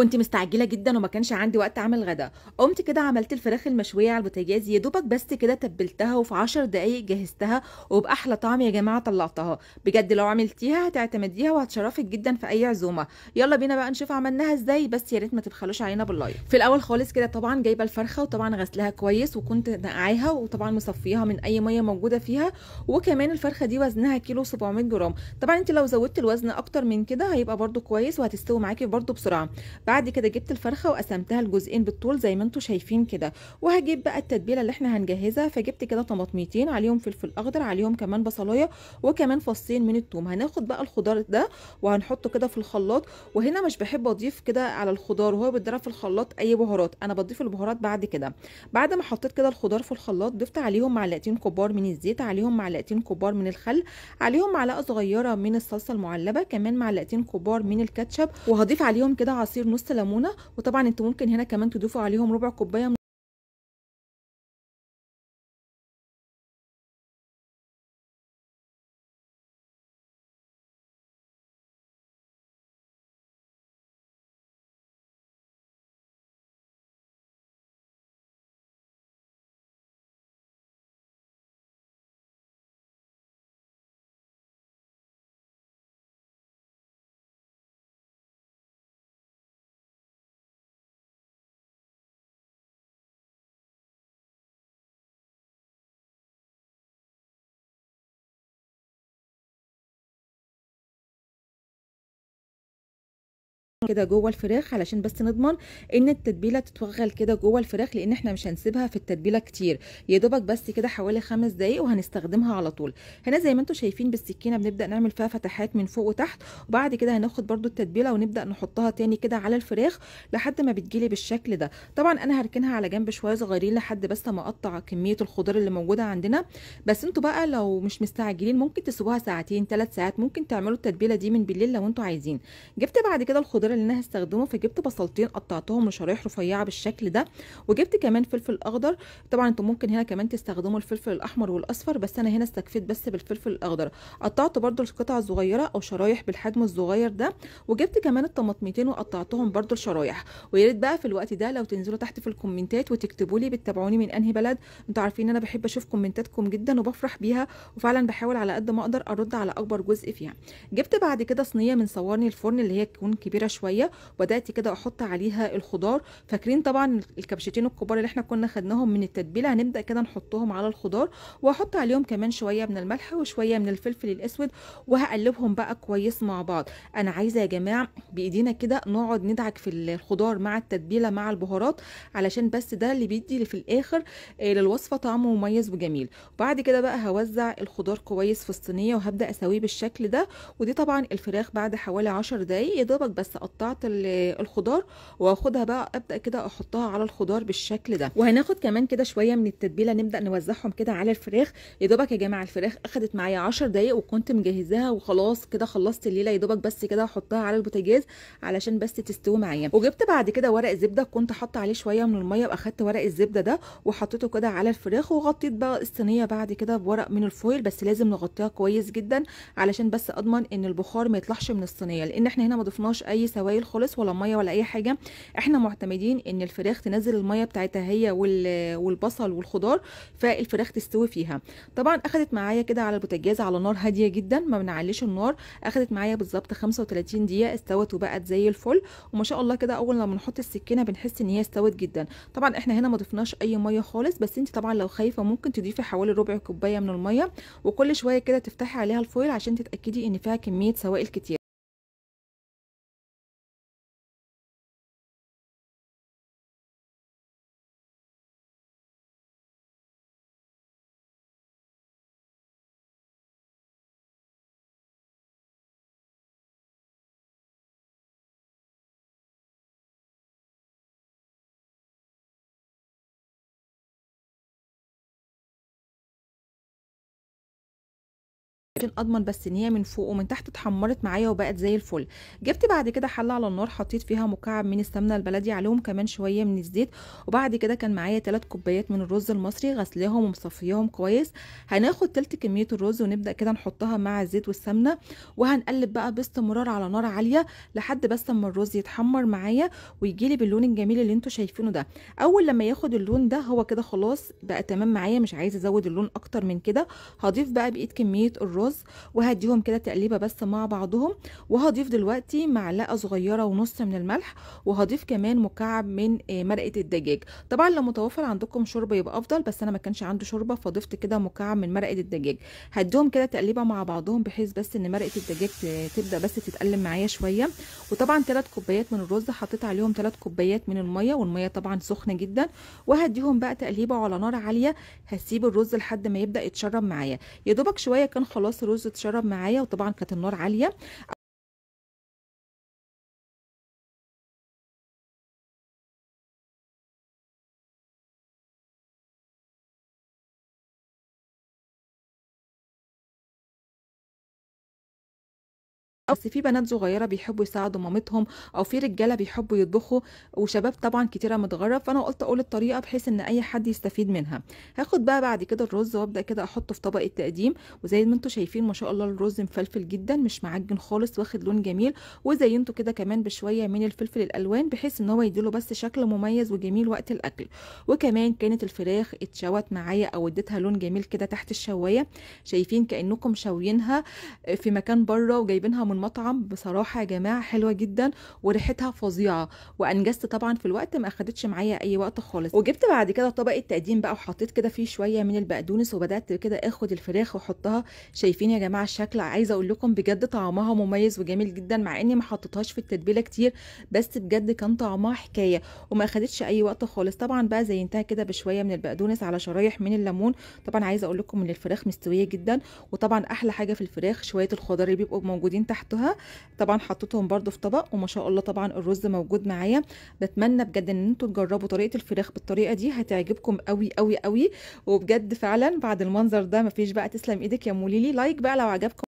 كنت مستعجله جدا وما كانش عندي وقت اعمل غدا قمت كده عملت الفراخ المشويه على البوتاجاز يا دوبك بس كده تبلتها وفي 10 دقايق جهزتها وباحلى طعم يا جماعه طلعتها بجد لو عملتيها هتعتمديها وهتشرفك جدا في اي عزومه يلا بينا بقى نشوف عملناها ازاي بس يا ريت ما تبخلوش علينا باللايك في الاول خالص كده طبعا جايبه الفرخه وطبعا غسلها كويس وكنت نقعاها وطبعا مصفيها من اي ميه موجوده فيها وكمان الفرخه دي وزنها كيلو 700 جرام طبعا انت لو زودت الوزن اكتر من كده هيبقى برده كويس وهتستوي معاكي برده بسرعه بعد كده جبت الفرخه وقسمتها لجزئين بالطول زي ما انتم شايفين كده وهجيب بقى التتبيله اللي احنا هنجهزها فجبت كده طماطميتين عليهم فلفل اخضر عليهم كمان بصلايه وكمان فصين من الثوم هناخد بقى الخضار ده وهنحطه كده في الخلاط وهنا مش بحب اضيف كده على الخضار وهو بيتضرب في الخلاط اي بهارات انا بضيف البهارات بعد كده بعد ما حطيت كده الخضار في الخلاط ضفت عليهم معلقتين كبار من الزيت عليهم معلقتين كبار من الخل عليهم معلقه صغيره من الصلصه المعلبه كمان معلقتين كبار من الكاتشب وهضيف عليهم كده عصير نص ليمونه وطبعا انتوا ممكن هنا كمان تضيفوا عليهم ربع كوبايه كده جوه الفراخ علشان بس نضمن ان التتبيله تتوغل كده جوه الفراخ لان احنا مش هنسيبها في التتبيله كتير يا دوبك بس كده حوالي خمس دقائق وهنستخدمها على طول هنا زي ما انتم شايفين بالسكينه بنبدا نعمل فيها فتحات من فوق وتحت وبعد كده هناخد برده التتبيله ونبدا نحطها تاني كده على الفراخ لحد ما بتجيلي بالشكل ده طبعا انا هركنها على جنب شويه صغيرين لحد بس ما اقطع كميه الخضار اللي موجوده عندنا بس انتم بقى لو مش مستعجلين ممكن تسيبوها ساعتين ثلاث ساعات ممكن تعملوا التتبيله دي من بالليل لو انتم عايزين جبت بعد كده الخضار الخضار اللي انا هستخدمه فجبت بصلتين قطعتهم لشرايح رفيعه بالشكل ده وجبت كمان فلفل اخضر طبعا انتم ممكن هنا كمان تستخدموا الفلفل الاحمر والاصفر بس انا هنا استكفيت بس بالفلفل الاخضر قطعت برده القطع الصغيره او شرايح بالحجم الصغير ده وجبت كمان الطماطمتين وقطعتهم برده لشرايح ويا ريت بقى في الوقت ده لو تنزلوا تحت في الكومنتات وتكتبوا لي بتتابعوني من انهي بلد انتم عارفين ان انا بحب اشوف كومنتاتكم جدا وبفرح بيها وفعلا بحاول على قد ما اقدر ارد على اكبر جزء فيها جبت بعد كده صينيه من صورني الفرن اللي هي تكون كبيره شويه وبدات كده احط عليها الخضار فاكرين طبعا الكبشتين الكبار اللي احنا كنا خدناهم من التتبيله هنبدا كده نحطهم على الخضار واحط عليهم كمان شويه من الملح وشويه من الفلفل الاسود وهقلبهم بقى كويس مع بعض انا عايزه يا جماعه بايدينا كده نقعد ندعك في الخضار مع التتبيله مع البهارات علشان بس ده اللي بيدي في الاخر آه، للوصفه طعم مميز وجميل بعد كده بقى هوزع الخضار كويس في الصينيه وهبدا اسويه بالشكل ده ودي طبعا الفراخ بعد حوالي 10 دقايق يا دوبك بس قطعت الخضار واخدها بقى ابدا كده احطها على الخضار بالشكل ده وهناخد كمان كده شويه من التتبيله نبدا نوزعهم كده على الفراخ يا دوبك يا جماعه الفراخ اخدت معايا 10 دقايق وكنت مجهزاها وخلاص كده خلصت الليله يا دوبك بس كده احطها على البوتاجاز علشان بس تستوي معايا وجبت بعد كده ورق زبده كنت حاطه عليه شويه من الميه واخدت ورق الزبده ده وحطيته كده على الفراخ وغطيت بقى الصينيه بعد كده بورق من الفويل بس لازم نغطيها كويس جدا علشان بس اضمن ان البخار ما يطلعش من الصينيه لان احنا هنا ما ضفناش اي سوائل خالص ولا ميه ولا اي حاجه احنا معتمدين ان الفراخ تنزل الميه بتاعتها هي والبصل والخضار فالفراخ تستوي فيها طبعا اخدت معايا كده على البوتاجاز على نار هاديه جدا ما بنعليش النار اخدت معايا بالظبط 35 دقيقه استوت وبقت زي الفل وما شاء الله كده اول لما نحط السكينه بنحس ان هي استوت جدا طبعا احنا هنا ما ضفناش اي ميه خالص بس انت طبعا لو خايفه ممكن تضيفي حوالي ربع كوبايه من الميه وكل شويه كده تفتحي عليها الفويل عشان تتاكدي ان فيها كميه سوائل كتير عشان اضمن بس ان هي من فوق ومن تحت اتحمرت معايا وبقت زي الفل جبت بعد كده حله على النار حطيت فيها مكعب من السمنه البلدي عليهم كمان شويه من الزيت وبعد كده كان معايا 3 كوبايات من الرز المصري غسلاهم ومصفياهم كويس هناخد تلت كميه الرز ونبدا كده نحطها مع الزيت والسمنه وهنقلب بقى باستمرار على نار عاليه لحد بس اما الرز يتحمر معايا ويجي لي باللون الجميل اللي انتم شايفينه ده اول لما ياخد اللون ده هو كده خلاص بقى تمام معايا مش عايزه ازود اللون اكتر من كده هضيف بقى بقيه كميه الرز الرز وهديهم كده تقليبه بس مع بعضهم وهضيف دلوقتي معلقه صغيره ونص من الملح وهضيف كمان مكعب من آه، مرقه الدجاج طبعا لو متوفر عندكم شوربه يبقى افضل بس انا ما كانش عندي شوربه فضفت كده مكعب من مرقه الدجاج هديهم كده تقليبه مع بعضهم بحيث بس ان مرقه الدجاج تبدا بس تتقلم معايا شويه وطبعا 3 كوبايات من الرز حطيت عليهم 3 كوبايات من الميه والميه طبعا سخنه جدا وهديهم بقى تقليبه على نار عاليه هسيب الرز لحد ما يبدا يتشرب معايا يا دوبك شويه كان خلاص خلاص رز اتشرب معايا وطبعا كانت النار عاليه او في بنات صغيره بيحبوا يساعدوا مامتهم او في رجاله بيحبوا يطبخوا وشباب طبعا كتيره متغرب فانا قلت اقول الطريقه بحيث ان اي حد يستفيد منها هاخد بقى بعد كده الرز وابدا كده احطه في طبق التقديم وزي ما انتم شايفين ما شاء الله الرز مفلفل جدا مش معجن خالص واخد لون جميل وزينته كده كمان بشويه من الفلفل الالوان بحيث ان هو يديله بس شكل مميز وجميل وقت الاكل وكمان كانت الفراخ اتشوت معايا او اديتها لون جميل كده تحت الشوايه شايفين كانكم شاويينها في مكان بره وجايبينها من المطعم بصراحه يا جماعه حلوه جدا وريحتها فظيعه وانجزت طبعا في الوقت ما اخدتش معايا اي وقت خالص وجبت بعد كده طبق التقديم بقى وحطيت كده فيه شويه من البقدونس وبدات كده اخد الفراخ واحطها شايفين يا جماعه الشكل عايزه اقول لكم بجد طعمها مميز وجميل جدا مع اني ما حطيتهاش في التتبيله كتير بس بجد كان طعمها حكايه وما اخدتش اي وقت خالص طبعا بقى زينتها كده بشويه من البقدونس على شرايح من الليمون طبعا عايزه اقول لكم ان الفراخ مستويه جدا وطبعا احلى حاجه في الفراخ شويه الخضار اللي بيبقوا موجودين تحت عملتها طبعا حطيتهم برده في طبق وما شاء الله طبعا الرز موجود معايا بتمنى بجد ان انتوا تجربوا طريقه الفراخ بالطريقه دي هتعجبكم قوي قوي قوي وبجد فعلا بعد المنظر ده مفيش بقى تسلم ايدك يا موليلي لايك بقى لو عجبكم